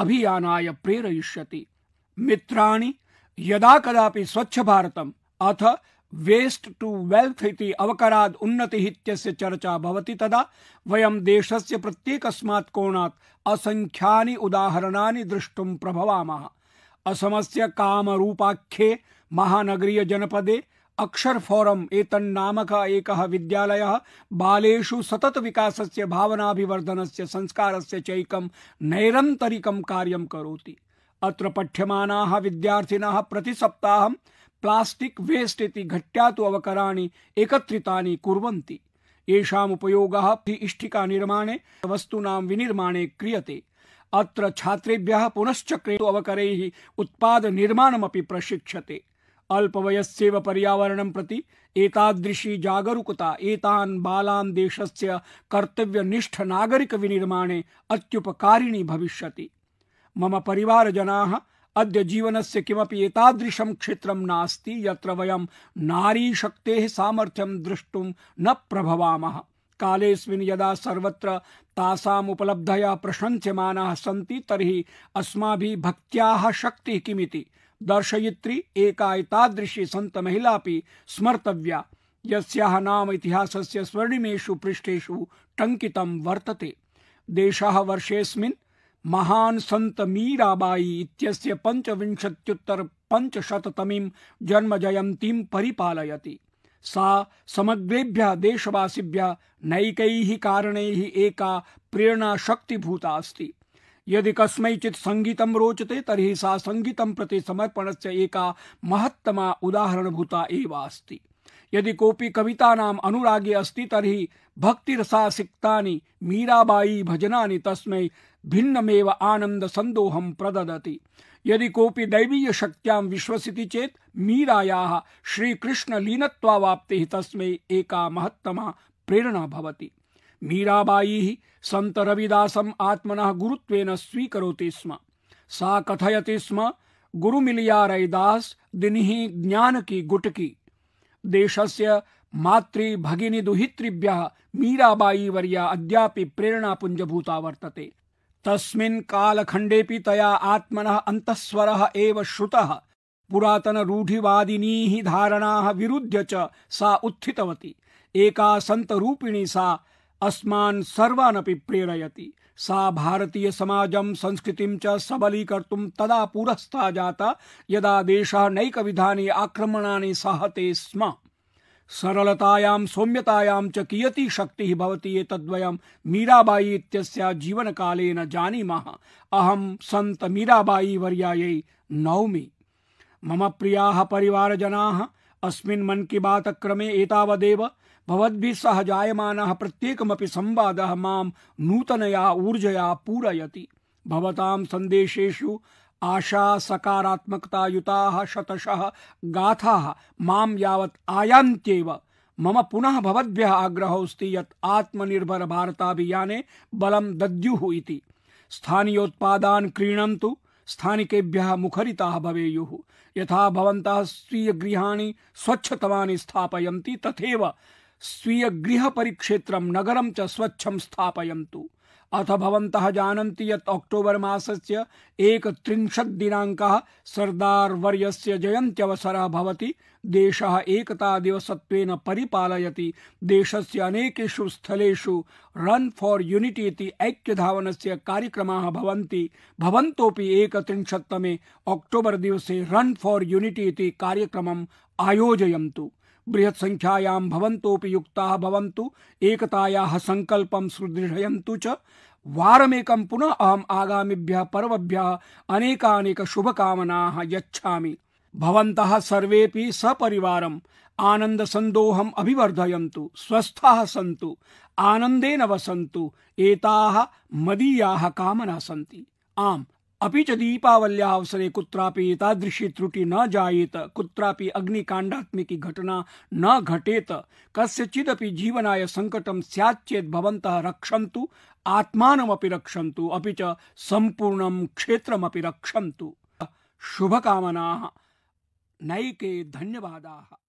अभियानाय प्रेरयिष्यति मित्राणि यदा कदापि स्वच्छ भारतम् अथ वेस्ट टू वेल्थ इति अवकराद उन्नति इत्यस्य चर्चा भवति तदा वयं देशस्य प्रत्येकस्मात् कोणात् असङ्ख्यानि उदाहरणानि द्रष्टुं प्रभवामः असमस्य कामरूपाख्ये महानगरीय जनपदे अक्षर फोरम एतन्नामक एकः विद्यालयः बालेषु सतत विकासस्य भावनाभिवर्धनस्य संस्कारस्य चैकं नैरन्तरिकं कार्यं करोति अत्र पठ्यमानाः विद्यार्थिनः प्रतिसप्ताहं प्लास्टिक् वेस्ट् इति घट्यातु अवकराणि एकत्रितानि कुर्वन्ति येषाम् उपयोगः इष्टिकानिर्माणे वस्तूनां विनिर्माणे क्रियते अत्र छात्रेभ्यः पुनश्चक्रे अवकरैः उत्पादनिर्माणमपि प्रशिक्षते अल्पवयस्येव पर्यावरणं प्रति एतादृशी जागरूकता एतान् बालान् देशस्य कर्तव्यनिष्ठ नागरिक विनिर्माणे अत्युपकारिणी भविष्यति मम परिवारजनाः अद्य जीवनस्य किमपि एतादृशं क्षेत्रं नास्ति यत्र वयं नारीशक्तेः सामर्थ्यं द्रष्टुं न प्रभवामः कालेऽस्मिन् यदा सर्वत्र तासाम् उपलब्धयः प्रशंस्यमानाः सन्ति तर्हि अस्माभिः भक्त्याः शक्तिः किमिति दर्शयित्री एका एतादृशी सन्तमहिलापि स्मर्तव्या यस्याः नाम इतिहासस्य स्वर्णिमेषु पृष्ठेषु टङ्कितं वर्तते देशः वर्षेऽस्मिन् महान् सन्त मीराबाई इत्यस्य पञ्चविंशत्युत्तर पञ्चशततमीं जन्मजयन्तीं परिपालयति सा समग्रेभ्यः देशवासिभ्यः नैकैः कारणैः एका प्रेरणाशक्तिभूता अस्ति यदि कस्मैचित् संगीतम रोचते तर्हि सा सङ्गीतं प्रति समर्पणस्य एका महत्तमा उदाहरणभूता एव अस्ति यदि कोऽपि कवितानाम् अनुरागी अस्ति तर्हि भक्तिरसासिक्तानि मीराबाई भजनानि तस्मै भिन्नमेव सन्दोहम प्रददति यदि कोऽपि विश्वसी विश्वसिति चेत् मीरायाः श्रीकृष्णलीनत्वावाप्तिः तस्मै एका महत्तमा प्रेरणा भवति मीराबाई संत रविदासम आत्मन गुरुत्वेन स्वीकरोति स्म सा कथयति स्म गुरु मिलिया रैदास दिन ज्ञान की गुटकी देशस्य मातृ भगिनी दुहितृभ्य मीराबाई वर्या अद्यापि प्रेरणा पुंजभूता वर्तते तस्मिन् खंडे तया आत्मनः अन्तःस्वरः एव श्रुतः पुरातन रूढिवादिनीः धारणा विरुध्य च सा उत्थितवती एका रूपिणी सा अस्मान सर्वान अपनी प्रेरयति सा भारतीय भारतीयसमाजं संस्कृति च सबलीकर्तुं तदा पुरस्ता जाता यदा देश नैक नैकविधानि आक्रमणानि सहते स्म सरलतायां सौम्यतायां च कियती शक्तिः भवति एतद्वयं मीराबाई इत्यस्य जीवनकालेन जानीमः अहं सन्त मीराबाई वर्यायै नौमि मम प्रियाः परिवारजनाः अस्मिन् मन की बात क्रमे एतावदेव भवद्भि सह जायमानः प्रत्येक संवाद मां नूतनया ऊर्जया पूरयति भवतां सन्देशेषु आशा सकारात्मकतायुताः शतशः गाथाः मां यावत् आयान्त्येव मम पुनः आग्रह आग्रहोऽस्ति यत् आत्मनिर्भर भारताभियाने बलं दद्युः इति स्थानीयोत्पादान् क्रीणन्तु स्थानिकेभ्यः मुखरिताः भवेयुः यथा भवन्तः स्वीयगृहाणि स्वच्छतमानि स्थापयन्ति तथैव स्वीय गृह परिक्षेत्रम नगरम च स्वच्छम स्थापयन्तु अथ भवन्तः जानन्ति यत् अक्टोबर् मासस्य एकत्रिंशद्दिनाङ्कः जयंतवसर जयन्त्यवसरः भवति देशः एकतादिवसत्वेन परिपालयति देशस्य अनेकेषु स्थलेषु रन् फार् युनिटि इति ऐक्यधावनस्य कार्यक्रमाः भवन्ति भवन्तोऽपि एकत्रिंशत्तमे अक्टोबर् दिवसे रन् फार् युनिटि इति कार्यक्रमम् आयोजयन्तु बृहत्सङ्ख्यायां भवन्तोऽपि युक्ताः भवन्तु एकतायाः सङ्कल्पं सुदृढयन्तु च वारमेकं पुनः अहम् आगामिभ्यः पर्वभ्यः अनेकानेक शुभकामनाः यच्छामि भवन्तः सर्वेऽपि सपरिवारम् आनन्दसन्दोहम् अभिवर्धयन्तु स्वस्थाः सन्तु आनन्देन वसन्तु एताः मदीयाः कामनाः सन्ति आम् अपि च दीपावल्यावसरे कुत्रापि एतादृशी त्रुटि न जायेत कुत्रापि अग्निकाण्डात्मिकी घटना न घटेत कस्यचिदपि जीवनाय सङ्कटं स्यात् चेत् भवन्तः रक्षन्तु आत्मानमपि रक्षन्तु अपि च सम्पूर्णं क्षेत्रमपि रक्षन्तु शुभकामनाः नैके धन्यवादाः